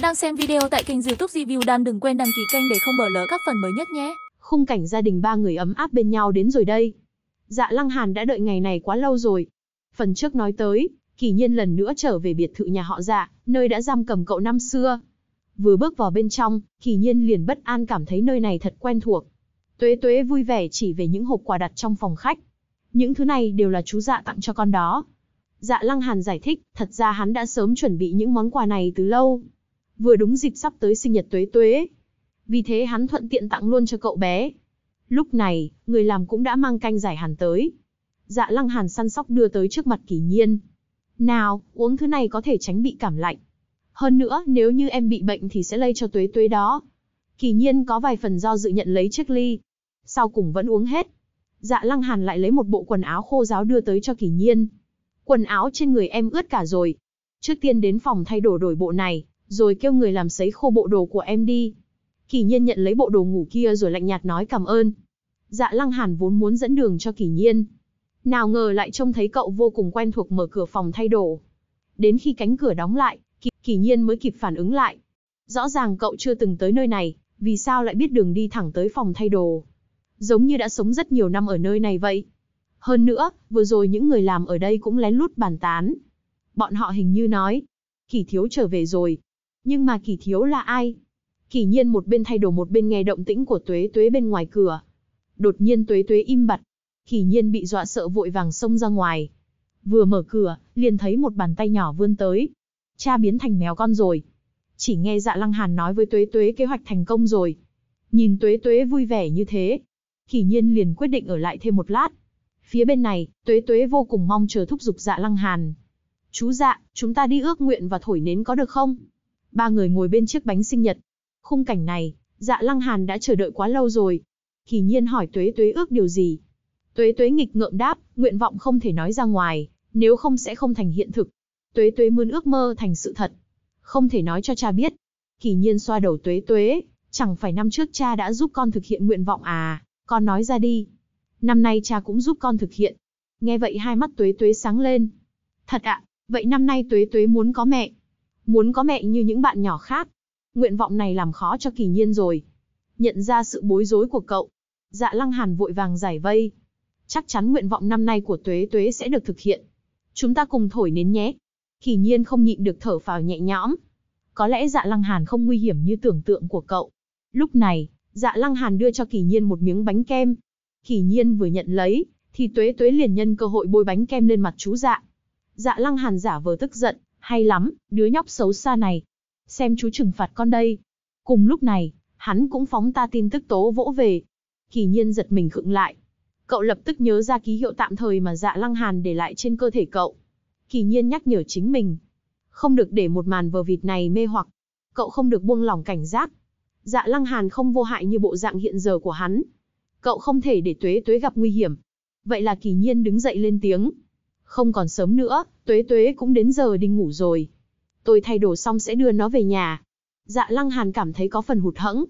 bạn đang xem video tại kênh youtube Review Dan đừng quên đăng ký kênh để không bỏ lỡ các phần mới nhất nhé. Khung cảnh gia đình ba người ấm áp bên nhau đến rồi đây. Dạ Lăng Hàn đã đợi ngày này quá lâu rồi. Phần trước nói tới, Kỳ Nhiên lần nữa trở về biệt thự nhà họ Dạ, nơi đã giam cầm cậu năm xưa. Vừa bước vào bên trong, Kỳ Nhiên liền bất an cảm thấy nơi này thật quen thuộc. Tuế Tuế vui vẻ chỉ về những hộp quà đặt trong phòng khách. Những thứ này đều là chú Dạ tặng cho con đó. Dạ Lăng Hàn giải thích, thật ra hắn đã sớm chuẩn bị những món quà này từ lâu vừa đúng dịp sắp tới sinh nhật tuế tuế. Vì thế hắn thuận tiện tặng luôn cho cậu bé. Lúc này, người làm cũng đã mang canh giải hàn tới. Dạ lăng hàn săn sóc đưa tới trước mặt kỷ nhiên. Nào, uống thứ này có thể tránh bị cảm lạnh. Hơn nữa, nếu như em bị bệnh thì sẽ lây cho tuế tuế đó. Kỳ nhiên có vài phần do dự nhận lấy chiếc ly. Sau cùng vẫn uống hết. Dạ lăng hàn lại lấy một bộ quần áo khô giáo đưa tới cho kỳ nhiên. Quần áo trên người em ướt cả rồi. Trước tiên đến phòng thay đồ đổi bộ này rồi kêu người làm sấy khô bộ đồ của em đi. Kỳ Nhiên nhận lấy bộ đồ ngủ kia rồi lạnh nhạt nói cảm ơn. Dạ Lăng Hàn vốn muốn dẫn đường cho Kỳ Nhiên. Nào ngờ lại trông thấy cậu vô cùng quen thuộc mở cửa phòng thay đồ. Đến khi cánh cửa đóng lại, Kỳ, Kỳ Nhiên mới kịp phản ứng lại. Rõ ràng cậu chưa từng tới nơi này, vì sao lại biết đường đi thẳng tới phòng thay đồ. Giống như đã sống rất nhiều năm ở nơi này vậy. Hơn nữa, vừa rồi những người làm ở đây cũng lén lút bàn tán. Bọn họ hình như nói, Kỳ Thiếu trở về rồi, nhưng mà kỳ thiếu là ai? Kỳ nhiên một bên thay đồ một bên nghe động tĩnh của tuế tuế bên ngoài cửa. Đột nhiên tuế tuế im bặt. Kỳ nhiên bị dọa sợ vội vàng xông ra ngoài. Vừa mở cửa, liền thấy một bàn tay nhỏ vươn tới. Cha biến thành mèo con rồi. Chỉ nghe dạ lăng hàn nói với tuế tuế kế hoạch thành công rồi. Nhìn tuế tuế vui vẻ như thế. Kỳ nhiên liền quyết định ở lại thêm một lát. Phía bên này, tuế tuế vô cùng mong chờ thúc giục dạ lăng hàn. Chú dạ, chúng ta đi ước nguyện và thổi nến có được không? ba người ngồi bên chiếc bánh sinh nhật. Khung cảnh này, dạ lăng hàn đã chờ đợi quá lâu rồi. Kỳ nhiên hỏi tuế tuế ước điều gì? Tuế tuế nghịch ngợm đáp, nguyện vọng không thể nói ra ngoài, nếu không sẽ không thành hiện thực. Tuế tuế muốn ước mơ thành sự thật. Không thể nói cho cha biết. Kỳ nhiên xoa đầu tuế tuế, chẳng phải năm trước cha đã giúp con thực hiện nguyện vọng à, con nói ra đi. Năm nay cha cũng giúp con thực hiện. Nghe vậy hai mắt tuế tuế sáng lên. Thật ạ, vậy năm nay tuế tuế muốn có mẹ, Muốn có mẹ như những bạn nhỏ khác. Nguyện vọng này làm khó cho kỳ nhiên rồi. Nhận ra sự bối rối của cậu. Dạ lăng hàn vội vàng giải vây. Chắc chắn nguyện vọng năm nay của Tuế Tuế sẽ được thực hiện. Chúng ta cùng thổi nến nhé. Kỳ nhiên không nhịn được thở phào nhẹ nhõm. Có lẽ dạ lăng hàn không nguy hiểm như tưởng tượng của cậu. Lúc này, dạ lăng hàn đưa cho kỳ nhiên một miếng bánh kem. Kỳ nhiên vừa nhận lấy, thì tuế tuế liền nhân cơ hội bôi bánh kem lên mặt chú dạ. Dạ lăng hàn giả vờ tức giận, hay lắm, đứa nhóc xấu xa này. Xem chú trừng phạt con đây. Cùng lúc này, hắn cũng phóng ta tin tức tố vỗ về. Kỳ nhiên giật mình khựng lại. Cậu lập tức nhớ ra ký hiệu tạm thời mà dạ lăng hàn để lại trên cơ thể cậu. Kỳ nhiên nhắc nhở chính mình. Không được để một màn vờ vịt này mê hoặc. Cậu không được buông lỏng cảnh giác. Dạ lăng hàn không vô hại như bộ dạng hiện giờ của hắn. Cậu không thể để tuế tuế gặp nguy hiểm. Vậy là kỳ nhiên đứng dậy lên tiếng. Không còn sớm nữa, tuế tuế cũng đến giờ đi ngủ rồi. Tôi thay đồ xong sẽ đưa nó về nhà. Dạ lăng hàn cảm thấy có phần hụt hẫng.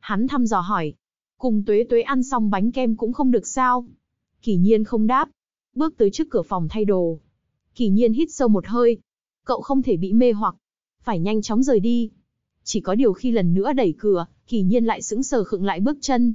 Hắn thăm dò hỏi. Cùng tuế tuế ăn xong bánh kem cũng không được sao. Kỳ nhiên không đáp. Bước tới trước cửa phòng thay đồ. Kỳ nhiên hít sâu một hơi. Cậu không thể bị mê hoặc. Phải nhanh chóng rời đi. Chỉ có điều khi lần nữa đẩy cửa, kỳ nhiên lại sững sờ khựng lại bước chân,